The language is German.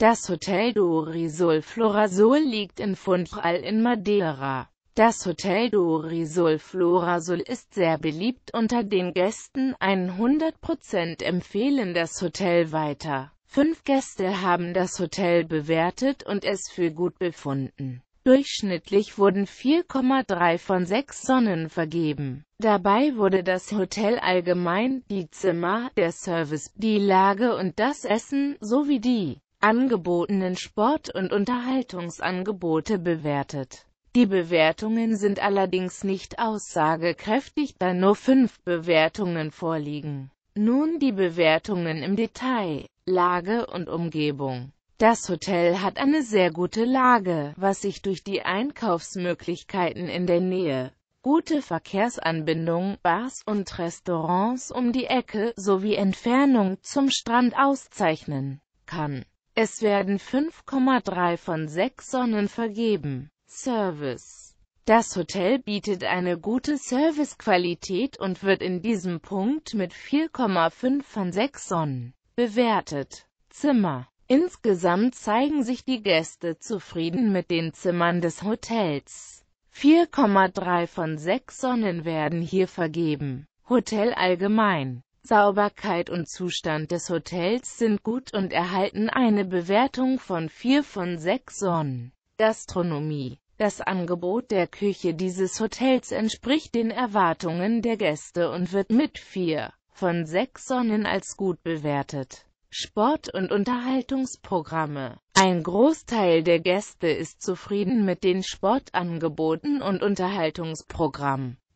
Das Hotel do Risol liegt in Funchal in Madeira. Das Hotel do Risol ist sehr beliebt unter den Gästen, 100% empfehlen das Hotel weiter. Fünf Gäste haben das Hotel bewertet und es für gut befunden. Durchschnittlich wurden 4,3 von 6 Sonnen vergeben. Dabei wurde das Hotel allgemein, die Zimmer, der Service, die Lage und das Essen, sowie die angebotenen Sport- und Unterhaltungsangebote bewertet. Die Bewertungen sind allerdings nicht aussagekräftig, da nur fünf Bewertungen vorliegen. Nun die Bewertungen im Detail, Lage und Umgebung. Das Hotel hat eine sehr gute Lage, was sich durch die Einkaufsmöglichkeiten in der Nähe, gute Verkehrsanbindung, Bars und Restaurants um die Ecke sowie Entfernung zum Strand auszeichnen kann. Es werden 5,3 von 6 Sonnen vergeben. Service Das Hotel bietet eine gute Servicequalität und wird in diesem Punkt mit 4,5 von 6 Sonnen bewertet. Zimmer Insgesamt zeigen sich die Gäste zufrieden mit den Zimmern des Hotels. 4,3 von 6 Sonnen werden hier vergeben. Hotel allgemein Sauberkeit und Zustand des Hotels sind gut und erhalten eine Bewertung von 4 von 6 Sonnen. Gastronomie Das Angebot der Küche dieses Hotels entspricht den Erwartungen der Gäste und wird mit 4 von 6 Sonnen als gut bewertet. Sport- und Unterhaltungsprogramme. Ein Großteil der Gäste ist zufrieden mit den Sportangeboten und Unterhaltungsprogrammen.